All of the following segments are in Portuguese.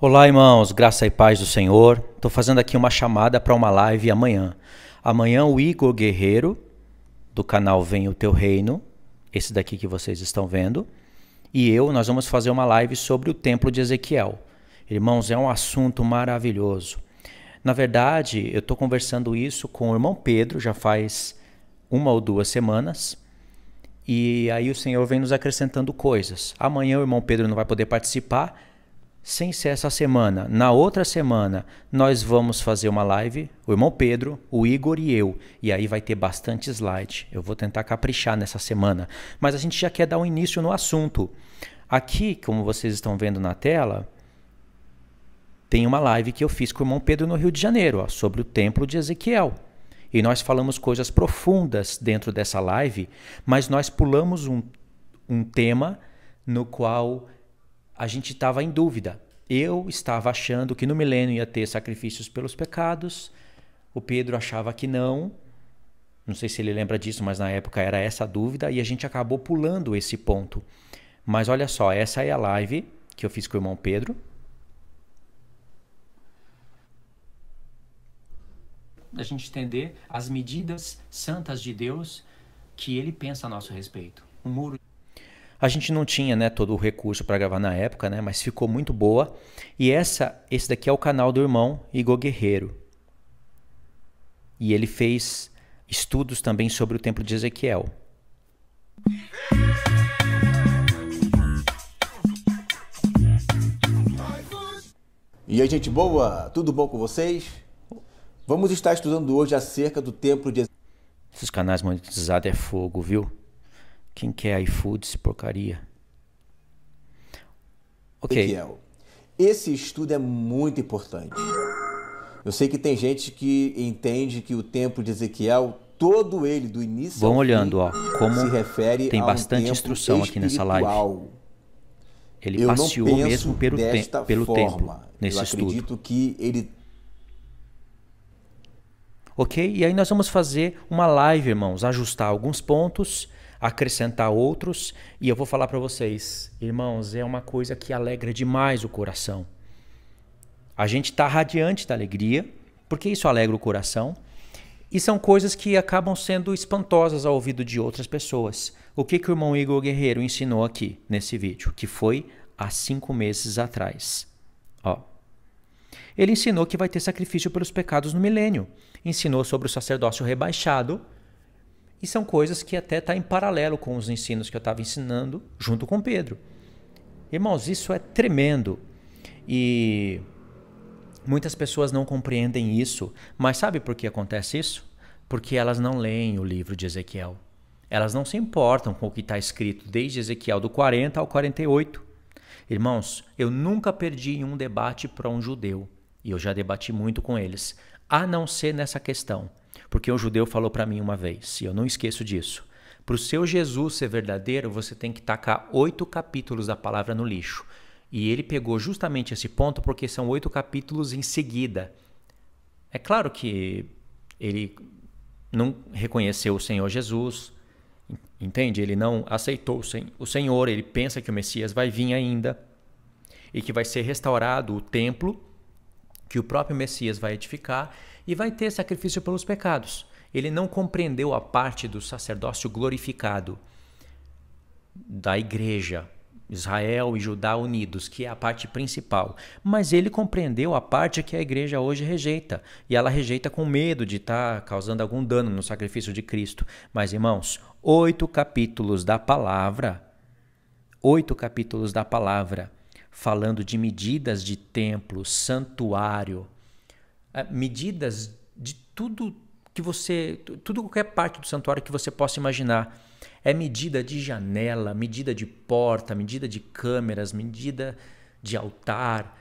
Olá, irmãos, graça e paz do Senhor. Estou fazendo aqui uma chamada para uma live amanhã. Amanhã o Igor Guerreiro, do canal Vem o Teu Reino, esse daqui que vocês estão vendo, e eu, nós vamos fazer uma live sobre o Templo de Ezequiel. Irmãos, é um assunto maravilhoso. Na verdade, eu estou conversando isso com o irmão Pedro já faz uma ou duas semanas. E aí o Senhor vem nos acrescentando coisas. Amanhã o irmão Pedro não vai poder participar, sem ser essa semana, na outra semana nós vamos fazer uma live, o irmão Pedro, o Igor e eu. E aí vai ter bastante slide. Eu vou tentar caprichar nessa semana, mas a gente já quer dar um início no assunto. Aqui, como vocês estão vendo na tela, tem uma live que eu fiz com o irmão Pedro no Rio de Janeiro, ó, sobre o templo de Ezequiel. E nós falamos coisas profundas dentro dessa live, mas nós pulamos um, um tema no qual a gente estava em dúvida. Eu estava achando que no milênio ia ter sacrifícios pelos pecados, o Pedro achava que não. Não sei se ele lembra disso, mas na época era essa a dúvida e a gente acabou pulando esse ponto. Mas olha só, essa é a live que eu fiz com o irmão Pedro. A gente entender as medidas santas de Deus que ele pensa a nosso respeito. Um muro a gente não tinha né, todo o recurso para gravar na época, né, mas ficou muito boa. E essa, esse daqui é o canal do irmão Igor Guerreiro. E ele fez estudos também sobre o templo de Ezequiel. E aí, gente boa? Tudo bom com vocês? Vamos estar estudando hoje acerca do templo de Ezequiel. Esses canais monetizados é fogo, viu? Quem quer iFoods, porcaria? Ok. Ezequiel, esse estudo é muito importante. Eu sei que tem gente que entende que o tempo de Ezequiel, todo ele, do início Vão ao olhando, fim, ó, como se refere tem bastante um instrução aqui nessa live. Ele Eu passeou mesmo pelo, te pelo tempo nesse Eu estudo. acredito que ele ok? E aí nós vamos fazer uma live, irmãos, ajustar alguns pontos acrescentar outros. E eu vou falar para vocês, irmãos, é uma coisa que alegra demais o coração. A gente está radiante da alegria, porque isso alegra o coração. E são coisas que acabam sendo espantosas ao ouvido de outras pessoas. O que, que o irmão Igor Guerreiro ensinou aqui nesse vídeo, que foi há cinco meses atrás. Ó. Ele ensinou que vai ter sacrifício pelos pecados no milênio. Ensinou sobre o sacerdócio rebaixado, e são coisas que até está em paralelo com os ensinos que eu estava ensinando junto com Pedro. Irmãos, isso é tremendo. E muitas pessoas não compreendem isso. Mas sabe por que acontece isso? Porque elas não leem o livro de Ezequiel. Elas não se importam com o que está escrito desde Ezequiel do 40 ao 48. Irmãos, eu nunca perdi um debate para um judeu. E eu já debati muito com eles, a não ser nessa questão. Porque um judeu falou para mim uma vez, e eu não esqueço disso. Para o seu Jesus ser verdadeiro, você tem que tacar oito capítulos da palavra no lixo. E ele pegou justamente esse ponto porque são oito capítulos em seguida. É claro que ele não reconheceu o Senhor Jesus, entende? Ele não aceitou o Senhor, ele pensa que o Messias vai vir ainda e que vai ser restaurado o templo que o próprio Messias vai edificar, e vai ter sacrifício pelos pecados. Ele não compreendeu a parte do sacerdócio glorificado da igreja, Israel e Judá unidos, que é a parte principal. Mas ele compreendeu a parte que a igreja hoje rejeita. E ela rejeita com medo de estar tá causando algum dano no sacrifício de Cristo. Mas, irmãos, oito capítulos da palavra. Oito capítulos da palavra falando de medidas de templo, santuário, eh, medidas de tudo que você, tudo qualquer parte do santuário que você possa imaginar. É medida de janela, medida de porta, medida de câmeras, medida de altar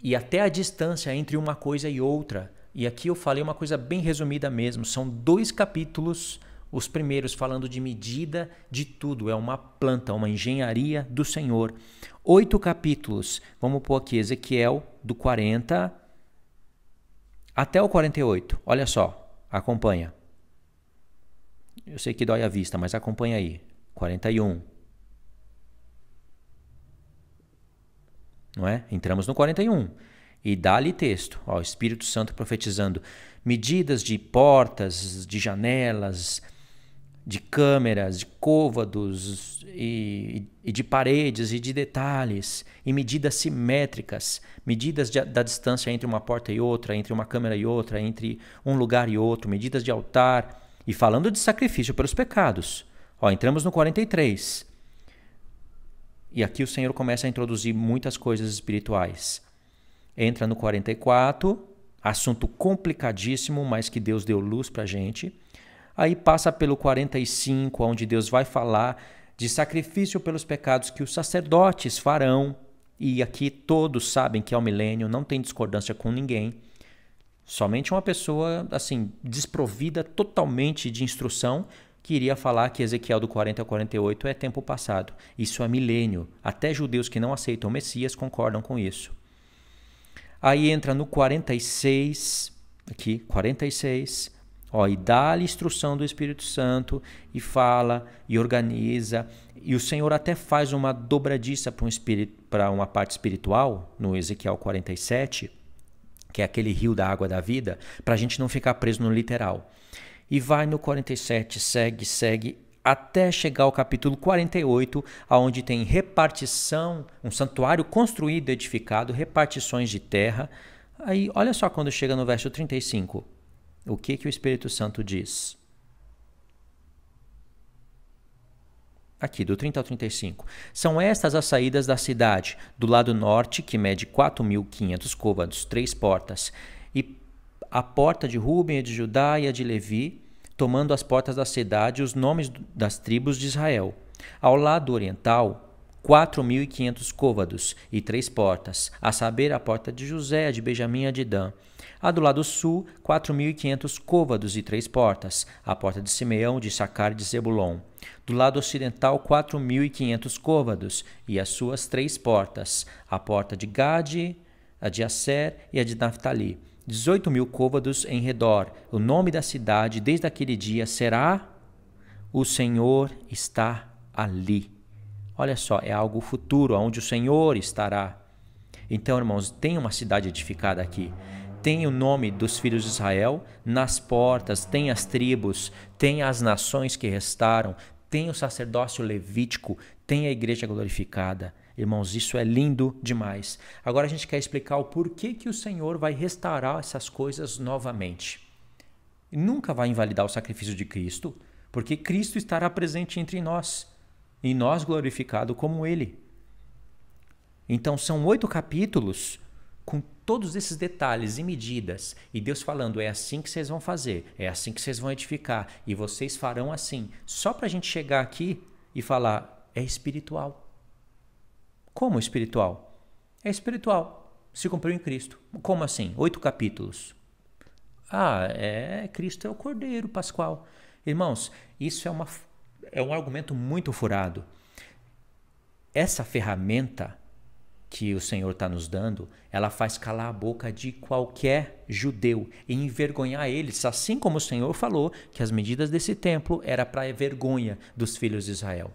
e até a distância entre uma coisa e outra. E aqui eu falei uma coisa bem resumida mesmo, são dois capítulos os primeiros falando de medida de tudo, é uma planta, uma engenharia do Senhor. Oito capítulos, vamos pôr aqui Ezequiel, do 40 até o 48. Olha só, acompanha. Eu sei que dói a vista, mas acompanha aí. 41. Não é? Entramos no 41. E dá-lhe texto, ó, Espírito Santo profetizando medidas de portas, de janelas, de câmeras, de côvados e, e, de paredes e de detalhes, e medidas simétricas, medidas de, da distância entre uma porta e outra, entre uma câmera e outra, entre um lugar e outro, medidas de altar, e falando de sacrifício pelos pecados. Ó, entramos no 43. E aqui o Senhor começa a introduzir muitas coisas espirituais. Entra no 44, assunto complicadíssimo, mas que Deus deu luz para a gente Aí passa pelo 45, onde Deus vai falar de sacrifício pelos pecados que os sacerdotes farão. E aqui todos sabem que é o milênio, não tem discordância com ninguém. Somente uma pessoa, assim, desprovida totalmente de instrução, que iria falar que Ezequiel do 40 ao 48 é tempo passado. Isso é milênio. Até judeus que não aceitam o Messias concordam com isso. Aí entra no 46, aqui, 46, Ó, e dá-lhe instrução do Espírito Santo e fala e organiza. E o Senhor até faz uma dobradiça para um espírito, uma parte espiritual, no Ezequiel 47, que é aquele rio da água da vida, para a gente não ficar preso no literal. E vai no 47, segue, segue, até chegar ao capítulo 48, aonde tem repartição, um santuário construído, edificado, repartições de terra. Aí, olha só quando chega no verso 35. O que, que o Espírito Santo diz? Aqui, do 30 ao 35. São estas as saídas da cidade, do lado norte, que mede 4.500 côvados, três portas, e a porta de Ruben, a de Judá e a de Levi, tomando as portas da cidade os nomes das tribos de Israel. Ao lado oriental, 4.500 côvados e três portas, a saber, a porta de José, a de Benjamim e a de Dan. A do lado sul, 4.500 côvados e três portas, a porta de Simeão, de Sacar e de Zebulon. Do lado ocidental, 4.500 côvados e as suas três portas, a porta de Gade, a de Asser e a de Naphtali. 18 mil côvados em redor. O nome da cidade desde aquele dia será O Senhor está ali. Olha só, é algo futuro, onde o Senhor estará. Então, irmãos, tem uma cidade edificada aqui tem o nome dos filhos de Israel nas portas, tem as tribos, tem as nações que restaram, tem o sacerdócio levítico, tem a igreja glorificada. Irmãos, isso é lindo demais. Agora a gente quer explicar o porquê que o Senhor vai restaurar essas coisas novamente. Nunca vai invalidar o sacrifício de Cristo, porque Cristo estará presente entre nós e nós glorificado como Ele. Então são oito capítulos com todos esses detalhes e medidas, e Deus falando: é assim que vocês vão fazer, é assim que vocês vão edificar, e vocês farão assim, só para a gente chegar aqui e falar: é espiritual. Como espiritual? É espiritual. Se cumpriu em Cristo. Como assim? Oito capítulos. Ah, é Cristo é o Cordeiro Pascual. Irmãos, isso é, uma, é um argumento muito furado. Essa ferramenta que o Senhor está nos dando, ela faz calar a boca de qualquer judeu e envergonhar eles, assim como o Senhor falou que as medidas desse templo era para vergonha dos filhos de Israel.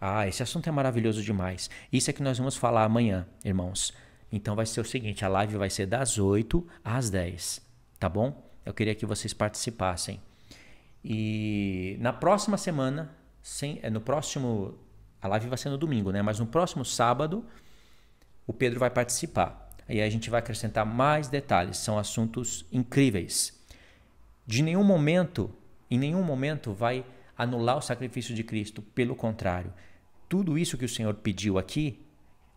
Ah, esse assunto é maravilhoso demais. Isso é que nós vamos falar amanhã, irmãos. Então vai ser o seguinte, a live vai ser das 8 às 10, tá bom? Eu queria que vocês participassem. E na próxima semana, sem, é, no próximo a live vai ser no domingo, né? Mas no próximo sábado, o Pedro vai participar. Aí a gente vai acrescentar mais detalhes, são assuntos incríveis. De nenhum momento, em nenhum momento vai anular o sacrifício de Cristo, pelo contrário. Tudo isso que o Senhor pediu aqui,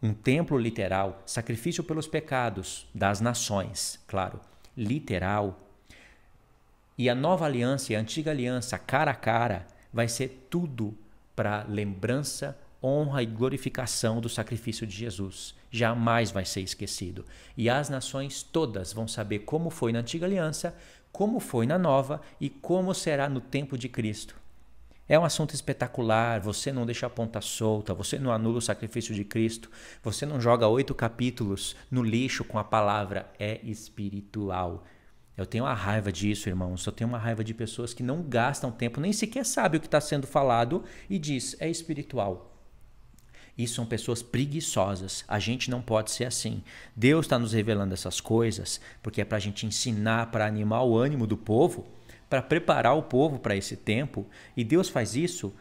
um templo literal, sacrifício pelos pecados das nações, claro, literal. E a nova aliança, a antiga aliança, cara a cara, vai ser tudo para lembrança honra e glorificação do sacrifício de Jesus. Jamais vai ser esquecido. E as nações todas vão saber como foi na antiga aliança, como foi na nova e como será no tempo de Cristo. É um assunto espetacular. Você não deixa a ponta solta, você não anula o sacrifício de Cristo, você não joga oito capítulos no lixo com a palavra é espiritual. Eu tenho uma raiva disso, irmãos. Eu tenho uma raiva de pessoas que não gastam tempo, nem sequer sabe o que está sendo falado e diz é espiritual. Isso são pessoas preguiçosas. A gente não pode ser assim. Deus está nos revelando essas coisas porque é para a gente ensinar, para animar o ânimo do povo, para preparar o povo para esse tempo. E Deus faz isso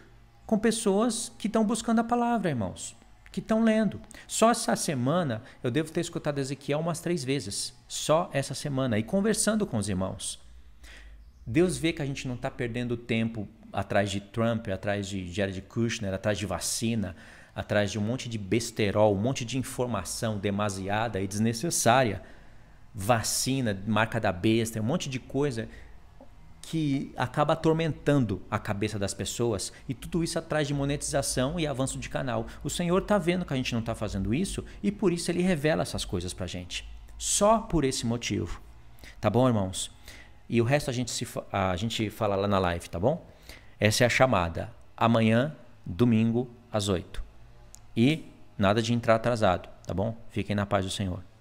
com pessoas que estão buscando a palavra, irmãos, que estão lendo. Só essa semana eu devo ter escutado Ezequiel umas três vezes. Só essa semana. E conversando com os irmãos. Deus vê que a gente não está perdendo tempo atrás de Trump, atrás de Jared Kushner, atrás de vacina, atrás de um monte de besterol, um monte de informação demasiada e desnecessária, vacina, marca da besta, um monte de coisa que acaba atormentando a cabeça das pessoas e tudo isso atrás de monetização e avanço de canal. O Senhor está vendo que a gente não está fazendo isso e por isso ele revela essas coisas para a gente. Só por esse motivo. Tá bom, irmãos? E o resto a gente, se, a gente fala lá na live, tá bom? Essa é a chamada. Amanhã, domingo, às 8. E nada de entrar atrasado, tá bom? Fiquem na paz do Senhor.